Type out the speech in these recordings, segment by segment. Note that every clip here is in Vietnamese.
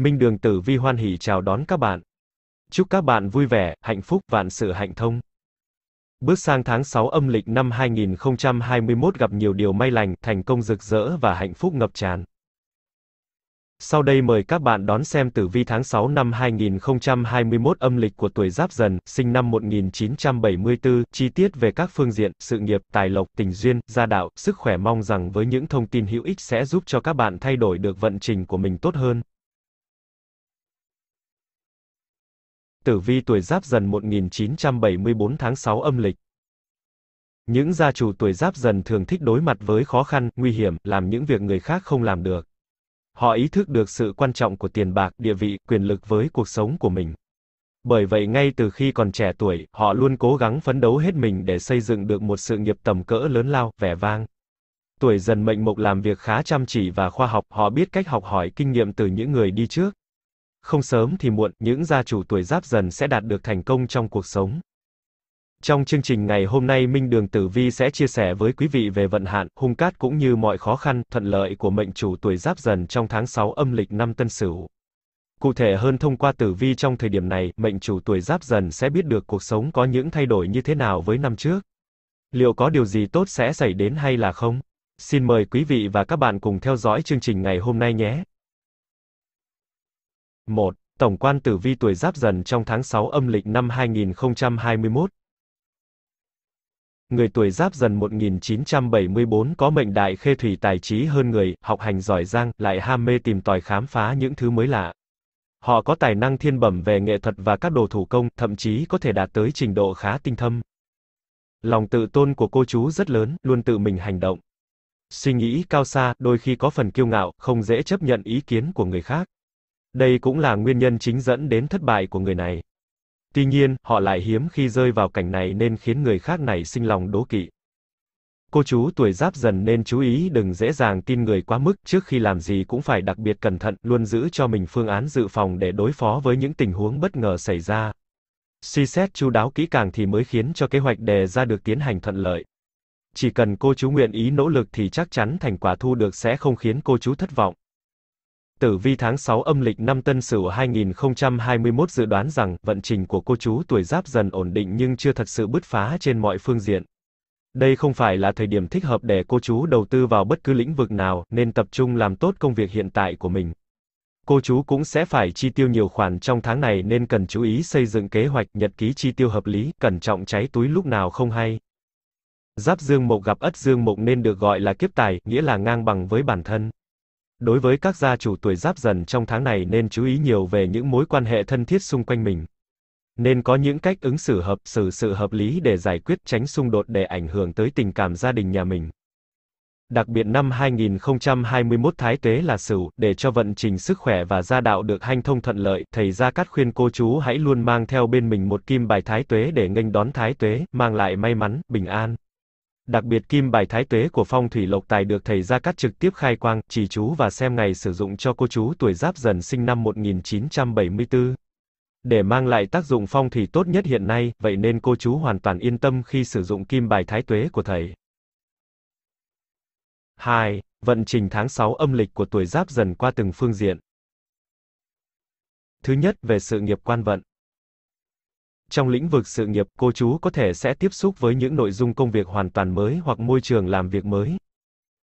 Minh Đường Tử Vi hoan hỉ chào đón các bạn. Chúc các bạn vui vẻ, hạnh phúc, vạn sự hạnh thông. Bước sang tháng 6 âm lịch năm 2021 gặp nhiều điều may lành, thành công rực rỡ và hạnh phúc ngập tràn. Sau đây mời các bạn đón xem tử vi tháng 6 năm 2021 âm lịch của tuổi Giáp Dần, sinh năm 1974, chi tiết về các phương diện, sự nghiệp, tài lộc, tình duyên, gia đạo, sức khỏe mong rằng với những thông tin hữu ích sẽ giúp cho các bạn thay đổi được vận trình của mình tốt hơn. tử vi tuổi Giáp Dần 1974 tháng 6 âm lịch. Những gia chủ tuổi Giáp Dần thường thích đối mặt với khó khăn, nguy hiểm, làm những việc người khác không làm được. Họ ý thức được sự quan trọng của tiền bạc, địa vị, quyền lực với cuộc sống của mình. Bởi vậy ngay từ khi còn trẻ tuổi, họ luôn cố gắng phấn đấu hết mình để xây dựng được một sự nghiệp tầm cỡ lớn lao, vẻ vang. Tuổi dần mệnh mộc làm việc khá chăm chỉ và khoa học, họ biết cách học hỏi kinh nghiệm từ những người đi trước, không sớm thì muộn, những gia chủ tuổi giáp dần sẽ đạt được thành công trong cuộc sống. Trong chương trình ngày hôm nay Minh Đường Tử Vi sẽ chia sẻ với quý vị về vận hạn, hung cát cũng như mọi khó khăn, thuận lợi của mệnh chủ tuổi giáp dần trong tháng 6 âm lịch năm Tân Sửu. Cụ thể hơn thông qua tử vi trong thời điểm này, mệnh chủ tuổi giáp dần sẽ biết được cuộc sống có những thay đổi như thế nào với năm trước. Liệu có điều gì tốt sẽ xảy đến hay là không? Xin mời quý vị và các bạn cùng theo dõi chương trình ngày hôm nay nhé. 1. Tổng quan tử vi tuổi Giáp Dần trong tháng 6 âm lịch năm 2021. Người tuổi Giáp Dần 1974 có mệnh đại khê thủy tài trí hơn người, học hành giỏi giang, lại ham mê tìm tòi khám phá những thứ mới lạ. Họ có tài năng thiên bẩm về nghệ thuật và các đồ thủ công, thậm chí có thể đạt tới trình độ khá tinh thâm. Lòng tự tôn của cô chú rất lớn, luôn tự mình hành động. Suy nghĩ cao xa, đôi khi có phần kiêu ngạo, không dễ chấp nhận ý kiến của người khác. Đây cũng là nguyên nhân chính dẫn đến thất bại của người này. Tuy nhiên, họ lại hiếm khi rơi vào cảnh này nên khiến người khác này sinh lòng đố kỵ. Cô chú tuổi giáp dần nên chú ý đừng dễ dàng tin người quá mức, trước khi làm gì cũng phải đặc biệt cẩn thận, luôn giữ cho mình phương án dự phòng để đối phó với những tình huống bất ngờ xảy ra. Suy xét chú đáo kỹ càng thì mới khiến cho kế hoạch đề ra được tiến hành thuận lợi. Chỉ cần cô chú nguyện ý nỗ lực thì chắc chắn thành quả thu được sẽ không khiến cô chú thất vọng tử vi tháng 6 âm lịch năm Tân Sửu 2021 dự đoán rằng vận trình của cô chú tuổi Giáp dần ổn định nhưng chưa thật sự bứt phá trên mọi phương diện. Đây không phải là thời điểm thích hợp để cô chú đầu tư vào bất cứ lĩnh vực nào, nên tập trung làm tốt công việc hiện tại của mình. Cô chú cũng sẽ phải chi tiêu nhiều khoản trong tháng này nên cần chú ý xây dựng kế hoạch, nhật ký chi tiêu hợp lý, cẩn trọng cháy túi lúc nào không hay. Giáp Dương Mộc gặp Ất Dương Mộc nên được gọi là kiếp tài, nghĩa là ngang bằng với bản thân đối với các gia chủ tuổi giáp dần trong tháng này nên chú ý nhiều về những mối quan hệ thân thiết xung quanh mình. Nên có những cách ứng xử hợp xử sự hợp lý để giải quyết tránh xung đột để ảnh hưởng tới tình cảm gia đình nhà mình. Đặc biệt năm 2021 Thái Tuế là Sửu, để cho vận trình sức khỏe và gia đạo được hanh thông thuận lợi, thầy Gia Cát khuyên cô chú hãy luôn mang theo bên mình một kim bài Thái Tuế để nghênh đón Thái Tuế, mang lại may mắn, bình an. Đặc biệt kim bài thái tuế của phong thủy lộc tài được thầy Gia Cát trực tiếp khai quang, chỉ chú và xem ngày sử dụng cho cô chú tuổi giáp dần sinh năm 1974. Để mang lại tác dụng phong thủy tốt nhất hiện nay, vậy nên cô chú hoàn toàn yên tâm khi sử dụng kim bài thái tuế của thầy. 2. Vận trình tháng 6 âm lịch của tuổi giáp dần qua từng phương diện. Thứ nhất, về sự nghiệp quan vận. Trong lĩnh vực sự nghiệp, cô chú có thể sẽ tiếp xúc với những nội dung công việc hoàn toàn mới hoặc môi trường làm việc mới.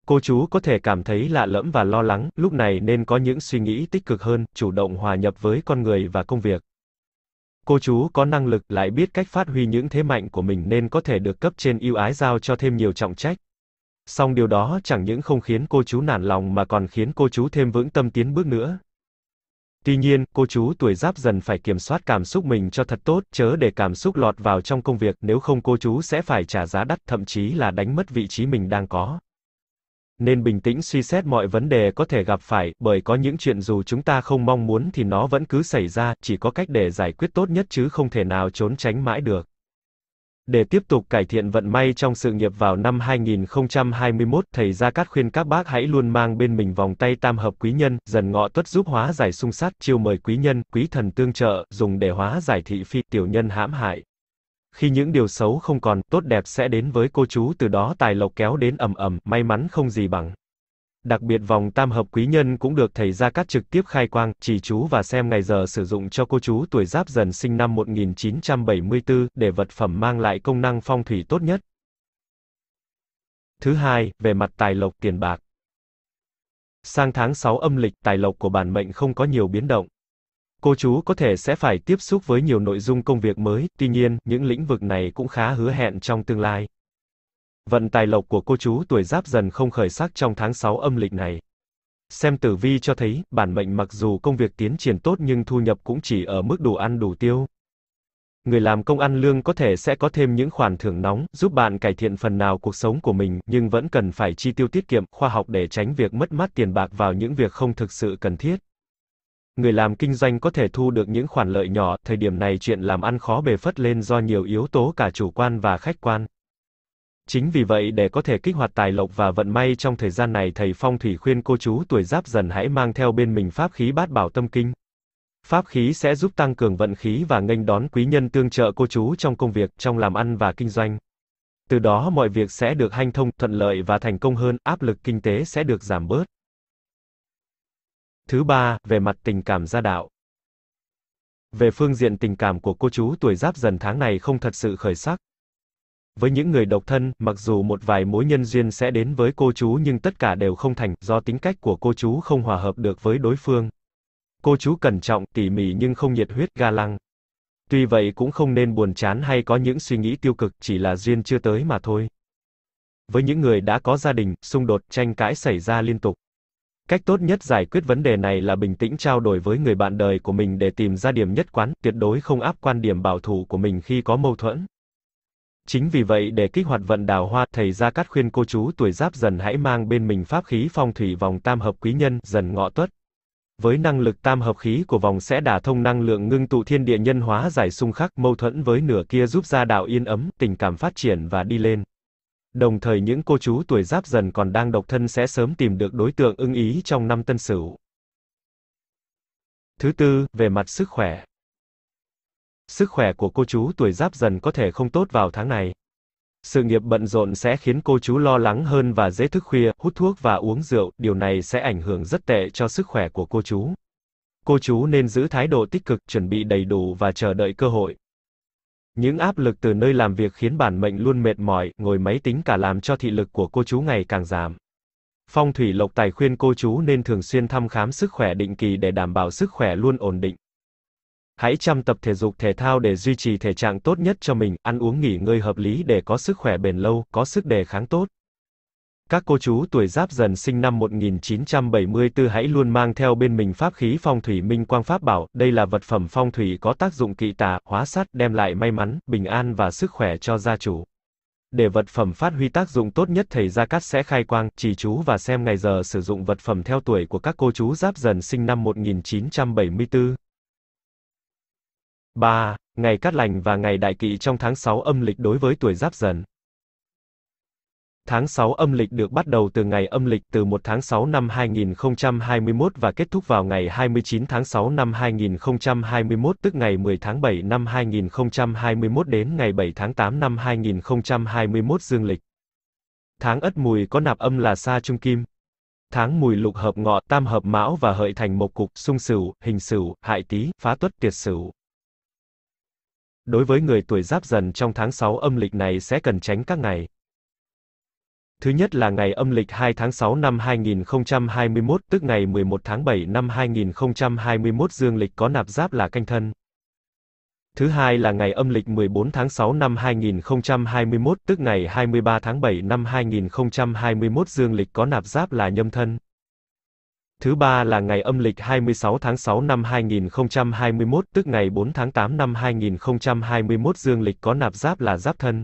Cô chú có thể cảm thấy lạ lẫm và lo lắng, lúc này nên có những suy nghĩ tích cực hơn, chủ động hòa nhập với con người và công việc. Cô chú có năng lực lại biết cách phát huy những thế mạnh của mình nên có thể được cấp trên yêu ái giao cho thêm nhiều trọng trách. Song điều đó chẳng những không khiến cô chú nản lòng mà còn khiến cô chú thêm vững tâm tiến bước nữa. Tuy nhiên, cô chú tuổi giáp dần phải kiểm soát cảm xúc mình cho thật tốt, chớ để cảm xúc lọt vào trong công việc, nếu không cô chú sẽ phải trả giá đắt, thậm chí là đánh mất vị trí mình đang có. Nên bình tĩnh suy xét mọi vấn đề có thể gặp phải, bởi có những chuyện dù chúng ta không mong muốn thì nó vẫn cứ xảy ra, chỉ có cách để giải quyết tốt nhất chứ không thể nào trốn tránh mãi được. Để tiếp tục cải thiện vận may trong sự nghiệp vào năm 2021, thầy Gia Cát khuyên các bác hãy luôn mang bên mình vòng tay tam hợp quý nhân, dần ngọ tuất giúp hóa giải xung sát, chiêu mời quý nhân, quý thần tương trợ, dùng để hóa giải thị phi, tiểu nhân hãm hại. Khi những điều xấu không còn, tốt đẹp sẽ đến với cô chú từ đó tài lộc kéo đến ầm ầm, may mắn không gì bằng. Đặc biệt vòng tam hợp quý nhân cũng được thầy Gia Cát trực tiếp khai quang, chỉ chú và xem ngày giờ sử dụng cho cô chú tuổi giáp dần sinh năm 1974, để vật phẩm mang lại công năng phong thủy tốt nhất. Thứ hai, về mặt tài lộc tiền bạc. Sang tháng 6 âm lịch, tài lộc của bản mệnh không có nhiều biến động. Cô chú có thể sẽ phải tiếp xúc với nhiều nội dung công việc mới, tuy nhiên, những lĩnh vực này cũng khá hứa hẹn trong tương lai. Vận tài lộc của cô chú tuổi giáp dần không khởi sắc trong tháng 6 âm lịch này. Xem tử vi cho thấy, bản mệnh mặc dù công việc tiến triển tốt nhưng thu nhập cũng chỉ ở mức đủ ăn đủ tiêu. Người làm công ăn lương có thể sẽ có thêm những khoản thưởng nóng, giúp bạn cải thiện phần nào cuộc sống của mình, nhưng vẫn cần phải chi tiêu tiết kiệm, khoa học để tránh việc mất mát tiền bạc vào những việc không thực sự cần thiết. Người làm kinh doanh có thể thu được những khoản lợi nhỏ, thời điểm này chuyện làm ăn khó bề phất lên do nhiều yếu tố cả chủ quan và khách quan. Chính vì vậy để có thể kích hoạt tài lộc và vận may trong thời gian này thầy Phong Thủy khuyên cô chú tuổi giáp dần hãy mang theo bên mình pháp khí bát bảo tâm kinh. Pháp khí sẽ giúp tăng cường vận khí và nghênh đón quý nhân tương trợ cô chú trong công việc, trong làm ăn và kinh doanh. Từ đó mọi việc sẽ được hanh thông, thuận lợi và thành công hơn, áp lực kinh tế sẽ được giảm bớt. Thứ ba, về mặt tình cảm gia đạo. Về phương diện tình cảm của cô chú tuổi giáp dần tháng này không thật sự khởi sắc. Với những người độc thân, mặc dù một vài mối nhân duyên sẽ đến với cô chú nhưng tất cả đều không thành, do tính cách của cô chú không hòa hợp được với đối phương. Cô chú cẩn trọng, tỉ mỉ nhưng không nhiệt huyết, ga lăng. Tuy vậy cũng không nên buồn chán hay có những suy nghĩ tiêu cực, chỉ là duyên chưa tới mà thôi. Với những người đã có gia đình, xung đột, tranh cãi xảy ra liên tục. Cách tốt nhất giải quyết vấn đề này là bình tĩnh trao đổi với người bạn đời của mình để tìm ra điểm nhất quán, tuyệt đối không áp quan điểm bảo thủ của mình khi có mâu thuẫn. Chính vì vậy để kích hoạt vận đào hoa, thầy Gia Cát khuyên cô chú tuổi giáp dần hãy mang bên mình pháp khí phong thủy vòng tam hợp quý nhân, dần ngọ tuất. Với năng lực tam hợp khí của vòng sẽ đả thông năng lượng ngưng tụ thiên địa nhân hóa giải xung khắc, mâu thuẫn với nửa kia giúp gia đạo yên ấm, tình cảm phát triển và đi lên. Đồng thời những cô chú tuổi giáp dần còn đang độc thân sẽ sớm tìm được đối tượng ưng ý trong năm tân sửu. Thứ tư, về mặt sức khỏe. Sức khỏe của cô chú tuổi giáp dần có thể không tốt vào tháng này. Sự nghiệp bận rộn sẽ khiến cô chú lo lắng hơn và dễ thức khuya, hút thuốc và uống rượu, điều này sẽ ảnh hưởng rất tệ cho sức khỏe của cô chú. Cô chú nên giữ thái độ tích cực, chuẩn bị đầy đủ và chờ đợi cơ hội. Những áp lực từ nơi làm việc khiến bản mệnh luôn mệt mỏi, ngồi máy tính cả làm cho thị lực của cô chú ngày càng giảm. Phong thủy lộc tài khuyên cô chú nên thường xuyên thăm khám sức khỏe định kỳ để đảm bảo sức khỏe luôn ổn định. Hãy chăm tập thể dục thể thao để duy trì thể trạng tốt nhất cho mình, ăn uống nghỉ ngơi hợp lý để có sức khỏe bền lâu, có sức đề kháng tốt. Các cô chú tuổi Giáp Dần sinh năm 1974 hãy luôn mang theo bên mình pháp khí phong thủy minh quang pháp bảo, đây là vật phẩm phong thủy có tác dụng kỵ tà, hóa sát, đem lại may mắn, bình an và sức khỏe cho gia chủ. Để vật phẩm phát huy tác dụng tốt nhất thầy Gia Cát sẽ khai quang, chỉ chú và xem ngày giờ sử dụng vật phẩm theo tuổi của các cô chú Giáp Dần sinh năm 1974. 3. Ngày Cát Lành và ngày Đại Kỵ trong tháng 6 âm lịch đối với tuổi Giáp Dần. Tháng 6 âm lịch được bắt đầu từ ngày âm lịch từ 1 tháng 6 năm 2021 và kết thúc vào ngày 29 tháng 6 năm 2021 tức ngày 10 tháng 7 năm 2021 đến ngày 7 tháng 8 năm 2021 dương lịch. Tháng Ất Mùi có nạp âm là Sa Trung Kim. Tháng Mùi lục hợp ngọ, tam hợp mão và hợi thành một cục, xung sửu, hình sửu, hại tý, phá tuất, tiệt sửu đối với người tuổi giáp dần trong tháng 6 âm lịch này sẽ cần tránh các ngày. Thứ nhất là ngày âm lịch 2 tháng 6 năm 2021, tức ngày 11 tháng 7 năm 2021 dương lịch có nạp giáp là canh thân. Thứ hai là ngày âm lịch 14 tháng 6 năm 2021, tức ngày 23 tháng 7 năm 2021 dương lịch có nạp giáp là nhâm thân. Thứ ba là ngày âm lịch 26 tháng 6 năm 2021, tức ngày 4 tháng 8 năm 2021 dương lịch có nạp giáp là giáp thân.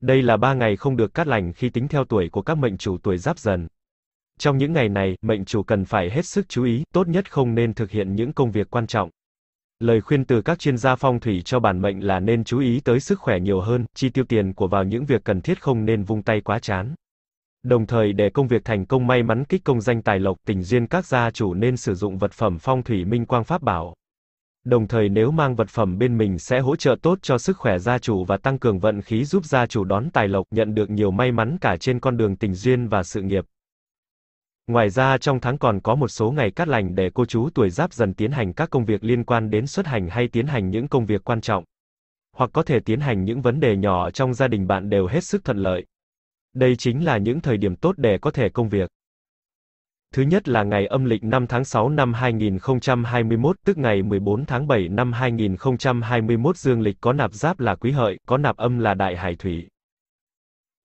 Đây là ba ngày không được cắt lành khi tính theo tuổi của các mệnh chủ tuổi giáp dần. Trong những ngày này, mệnh chủ cần phải hết sức chú ý, tốt nhất không nên thực hiện những công việc quan trọng. Lời khuyên từ các chuyên gia phong thủy cho bản mệnh là nên chú ý tới sức khỏe nhiều hơn, chi tiêu tiền của vào những việc cần thiết không nên vung tay quá chán. Đồng thời để công việc thành công may mắn kích công danh tài lộc tình duyên các gia chủ nên sử dụng vật phẩm phong thủy minh quang pháp bảo. Đồng thời nếu mang vật phẩm bên mình sẽ hỗ trợ tốt cho sức khỏe gia chủ và tăng cường vận khí giúp gia chủ đón tài lộc nhận được nhiều may mắn cả trên con đường tình duyên và sự nghiệp. Ngoài ra trong tháng còn có một số ngày cát lành để cô chú tuổi giáp dần tiến hành các công việc liên quan đến xuất hành hay tiến hành những công việc quan trọng. Hoặc có thể tiến hành những vấn đề nhỏ trong gia đình bạn đều hết sức thuận lợi. Đây chính là những thời điểm tốt để có thể công việc. Thứ nhất là ngày âm lịch 5 tháng 6 năm 2021, tức ngày 14 tháng 7 năm 2021 dương lịch có nạp giáp là quý hợi, có nạp âm là đại hải thủy.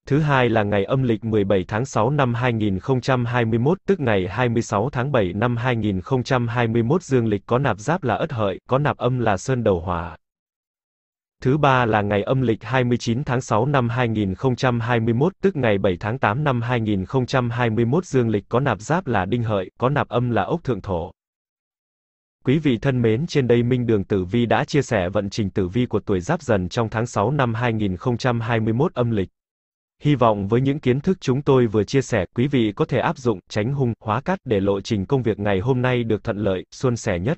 Thứ hai là ngày âm lịch 17 tháng 6 năm 2021, tức ngày 26 tháng 7 năm 2021 dương lịch có nạp giáp là ất hợi, có nạp âm là sơn đầu hỏa. Thứ ba là ngày âm lịch 29 tháng 6 năm 2021, tức ngày 7 tháng 8 năm 2021 dương lịch có nạp giáp là đinh hợi, có nạp âm là ốc thượng thổ. Quý vị thân mến, trên đây Minh Đường Tử Vi đã chia sẻ vận trình tử vi của tuổi Giáp Dần trong tháng 6 năm 2021 âm lịch. Hy vọng với những kiến thức chúng tôi vừa chia sẻ, quý vị có thể áp dụng, tránh hung, hóa cát để lộ trình công việc ngày hôm nay được thuận lợi, suôn sẻ nhất.